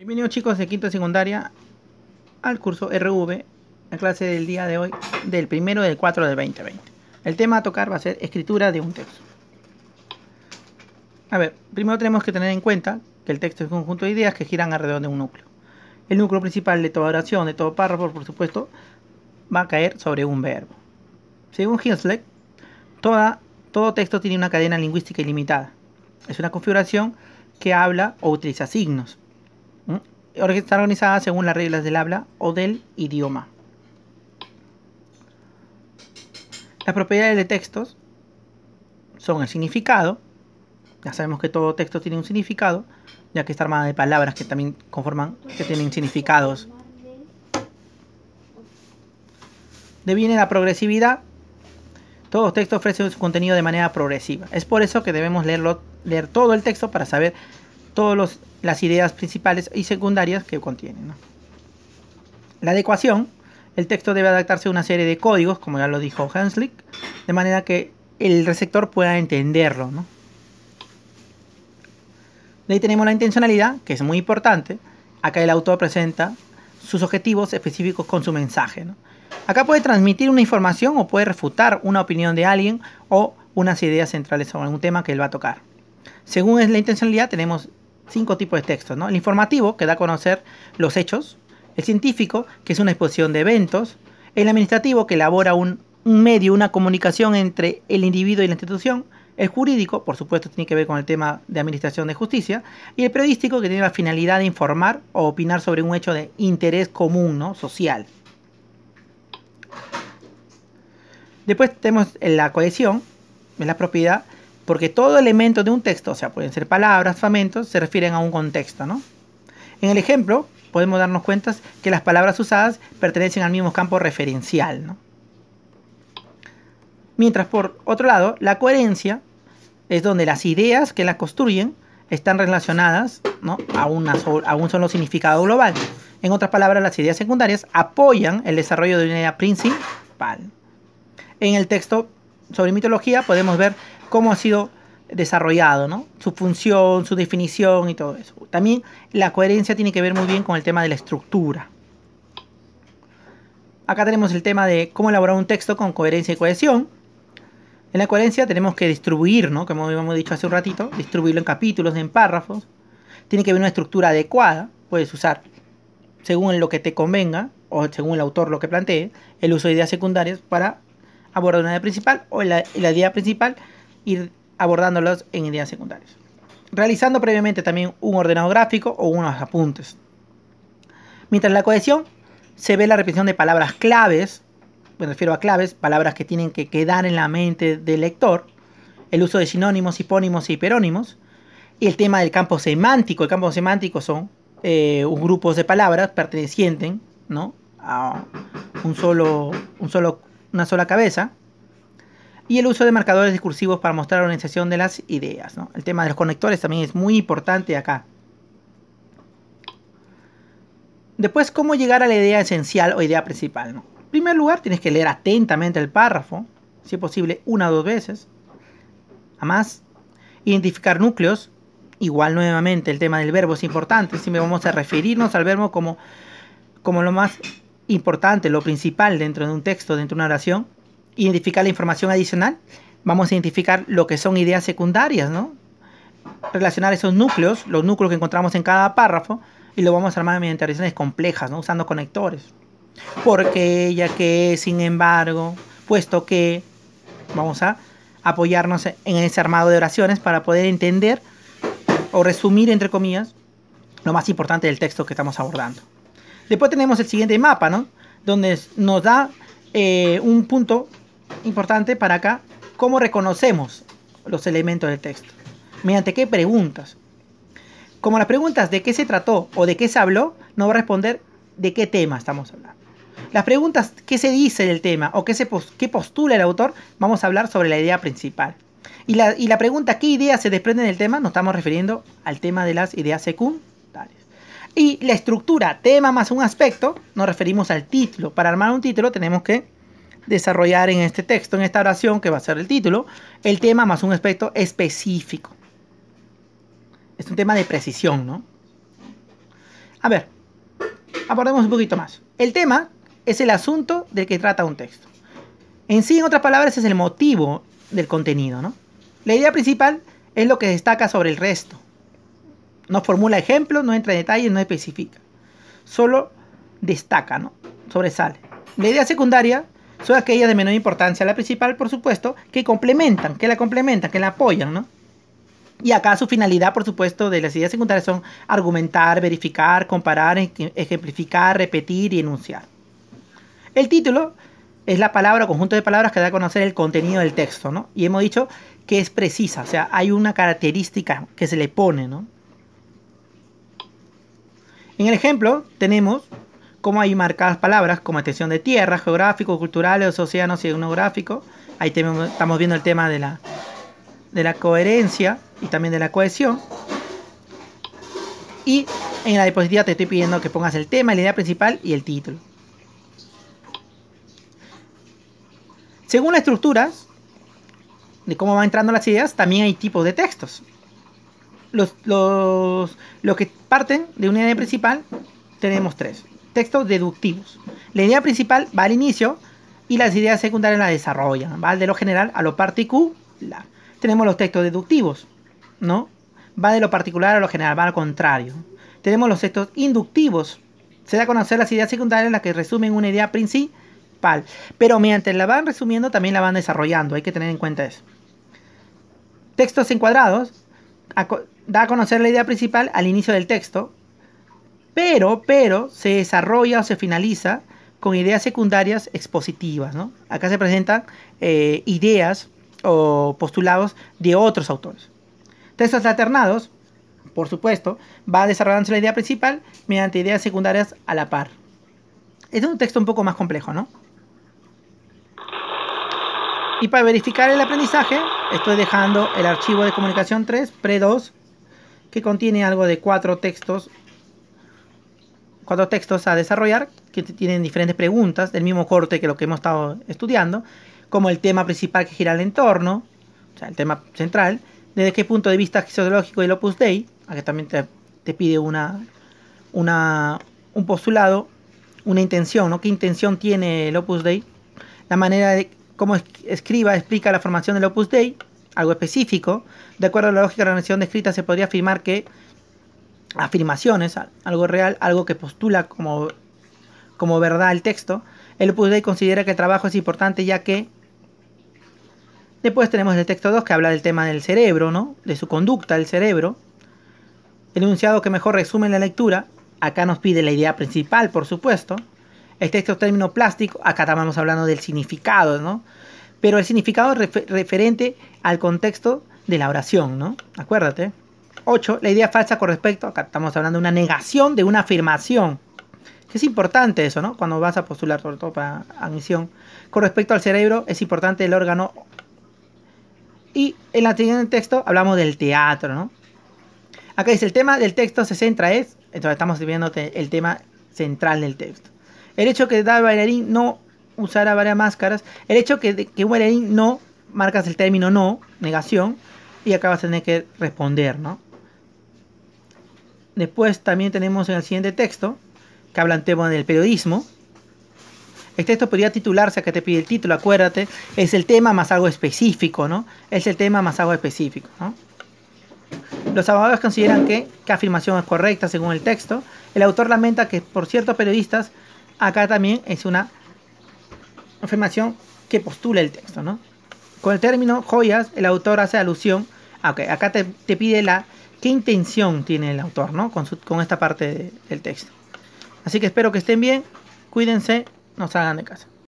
Bienvenidos chicos de quinto secundaria al curso RV, la clase del día de hoy del primero del 4 del 2020. El tema a tocar va a ser escritura de un texto. A ver, primero tenemos que tener en cuenta que el texto es un conjunto de ideas que giran alrededor de un núcleo. El núcleo principal de toda oración, de todo párrafo, por supuesto, va a caer sobre un verbo. Según Hinsley, todo texto tiene una cadena lingüística ilimitada. Es una configuración que habla o utiliza signos ¿Mm? Está organizada según las reglas del habla o del idioma. Las propiedades de textos son el significado. Ya sabemos que todo texto tiene un significado, ya que está armada de palabras que también conforman, que tienen significados. deviene la progresividad. Todo texto ofrece su contenido de manera progresiva. Es por eso que debemos leer todo el texto para saber todas las ideas principales y secundarias que contiene La adecuación, el texto debe adaptarse a una serie de códigos, como ya lo dijo Hanslick, de manera que el receptor pueda entenderlo. ¿no? De ahí tenemos la intencionalidad, que es muy importante. Acá el autor presenta sus objetivos específicos con su mensaje. Acá puede transmitir una información o puede refutar una opinión de alguien o unas ideas centrales sobre un tema que él va a tocar. Según es la intencionalidad, tenemos cinco tipos de textos. ¿no? El informativo, que da a conocer los hechos. El científico, que es una exposición de eventos. El administrativo, que elabora un, medio, una comunicación entre el individuo y la institución. El jurídico, por supuesto, tiene que ver con el tema de administración de justicia. Y el periodístico, que tiene la finalidad de informar o opinar sobre un hecho de interés común, ¿no? social. Después tenemos la cohesión, en la propiedad porque todo elemento de un texto, o sea, pueden ser palabras, fragmentos, se refieren a un contexto, ¿no? En el ejemplo, podemos darnos cuenta que las palabras usadas pertenecen al mismo campo referencial, Mientras, por otro lado, la coherencia es donde las ideas que las construyen están relacionadas ¿no? a, una a un solo significado global. En otras palabras, las ideas secundarias apoyan el desarrollo de una idea principal. En el texto sobre mitología podemos ver cómo ha sido desarrollado, ¿no? Su función, su definición y todo eso. También la coherencia tiene que ver muy bien con el tema de la estructura. Acá tenemos el tema de cómo elaborar un texto con coherencia y cohesión. En la coherencia tenemos que distribuir, ¿no? Como habíamos dicho hace un ratito, distribuirlo en capítulos, en párrafos. Tiene que haber una estructura adecuada. Puedes usar según lo que te convenga o según el autor lo que plantee, el uso de ideas secundarias para abordar una idea principal o la, la idea principal ir abordándolos en ideas secundarias. Realizando previamente también un ordenado gráfico o unos apuntes. Mientras la cohesión se ve la repetición de palabras claves, me refiero a claves, palabras que tienen que quedar en la mente del lector, el uso de sinónimos, hipónimos y e hiperónimos, y el tema del campo semántico. El campo semántico son eh, grupos de palabras pertenecientes ¿no? a un solo, un solo, una sola cabeza, y el uso de marcadores discursivos para mostrar la organización de las ideas. El tema de los conectores también es muy importante acá. Después, cómo llegar a la idea esencial o idea principal. En primer lugar, tienes que leer atentamente el párrafo, si es posible una o dos veces. Además, identificar núcleos. Igual nuevamente el tema del verbo es importante. me vamos a referirnos al verbo como, como lo más importante, lo principal dentro de un texto, dentro de una oración identificar la información adicional, vamos a identificar lo que son ideas secundarias, ¿no? Relacionar esos núcleos, los núcleos que encontramos en cada párrafo, y lo vamos a armar mediante oraciones complejas, ¿no? Usando conectores. Porque, ya que, sin embargo, puesto que, vamos a apoyarnos en ese armado de oraciones para poder entender o resumir, entre comillas, lo más importante del texto que estamos abordando. Después tenemos el siguiente mapa, ¿no? Donde nos da eh, un punto importante para acá, cómo reconocemos los elementos del texto, mediante qué preguntas. Como las preguntas de qué se trató o de qué se habló, nos va a responder de qué tema estamos hablando. Las preguntas qué se dice del tema o qué, se postula el autor, vamos a hablar sobre la idea principal. Y la, y la pregunta qué ideas se desprenden del tema, nos estamos refiriendo al tema de las ideas secundarias. Y la estructura, tema más un aspecto, nos referimos al título. Para armar un título tenemos que desarrollar en este texto, en esta oración que va a ser el título, el tema más un aspecto específico. Es un tema de precisión, ¿no? A ver, abordemos un poquito más. El tema es el asunto del que trata un texto. En sí, en otras palabras, es el motivo del contenido, ¿no? La idea principal es lo que destaca sobre el resto. No formula ejemplos, no entra en detalles, no especifica. Solo destaca, ¿no? Sobresale. La idea secundaria son aquellas de menor importancia. La principal, por supuesto, que complementan, que la complementan, que la apoyan, ¿no? Y acá su finalidad, por supuesto, de las ideas secundarias son argumentar, verificar, comparar, ejemplificar, repetir y enunciar. El título es la palabra, conjunto de palabras que da a conocer el contenido del texto, ¿no? Y hemos dicho que es precisa, o sea, hay una característica que se le pone, ¿no? En el ejemplo tenemos como hay marcadas palabras como extensión de tierra, geográfico, culturales, océanos y Ahí estamos viendo el tema de la, de la coherencia y también de la cohesión. Y en la diapositiva te estoy pidiendo que pongas el tema, la idea principal y el título. Según la estructura de cómo van entrando las ideas, también hay tipos de textos. Los, los que parten de una idea principal tenemos tres textos deductivos. La idea principal va al inicio y las ideas secundarias la desarrollan. Va de lo general a lo particular. Tenemos los textos deductivos, ¿no? Va de lo particular a lo general, va al contrario. Tenemos los textos inductivos. Se da a conocer las ideas secundarias las que resumen una idea principal. Pero mientras la van resumiendo, también la van desarrollando. Hay que tener en cuenta eso. Textos encuadrados. Da a conocer la idea principal al inicio del texto pero, pero se desarrolla o se finaliza con ideas secundarias expositivas. ¿no? Acá se presentan eh, ideas o postulados de otros autores. Textos alternados, por supuesto, va desarrollándose la idea principal mediante ideas secundarias a la par. es un texto un poco más complejo, ¿no? Y para verificar el aprendizaje, estoy dejando el archivo de comunicación 3, pre 2, que contiene algo de cuatro textos cuatro textos a desarrollar que tienen diferentes preguntas del mismo corte que lo que hemos estado estudiando, como el tema principal que gira el entorno, o sea, el tema central, desde qué punto de vista sociológico el Opus Dei, que también te, pide una, una, un postulado, una intención, ¿no? ¿Qué intención tiene el Opus Dei? La manera de cómo escriba explica la formación del Opus Dei, algo específico. De acuerdo a la lógica de la organización descrita, se podría afirmar que afirmaciones, algo real, algo que postula como, como verdad el texto, el Opus Dei considera que el trabajo es importante ya que después tenemos el texto 2 que habla del tema del cerebro, ¿no? de su conducta del cerebro, el enunciado que mejor resume la lectura, acá nos pide la idea principal, por supuesto, el texto término plástico, acá estamos hablando del significado, ¿no? pero el significado es referente al contexto de la oración, ¿no? Acuérdate. 8. La idea falsa con respecto, acá estamos hablando de una negación de una afirmación. Que es importante eso, ¿no? Cuando vas a postular, sobre todo para admisión. Con respecto al cerebro, es importante el órgano. Y en la siguiente texto hablamos del teatro, ¿no? Acá dice, el tema del texto se centra es, entonces estamos viendo el tema central del texto. El hecho que da bailarín no usara varias máscaras, el hecho que, que un bailarín no, marcas el término no, negación, y acá vas a tener que responder, ¿no? Después también tenemos en el siguiente texto, que habla un tema del periodismo. Este texto podría titularse, Acá te pide el título, acuérdate, es el tema más algo específico, ¿no? Es el tema más algo específico, ¿no? Los abogados consideran que, qué afirmación es correcta según el texto. El autor lamenta que por ciertos periodistas, acá también es una afirmación que postula el texto, ¿no? Con el término joyas, el autor hace alusión, acá te, te pide la qué intención tiene el autor ¿no? con, esta parte del texto. Así que espero que estén bien, cuídense, no salgan de casa.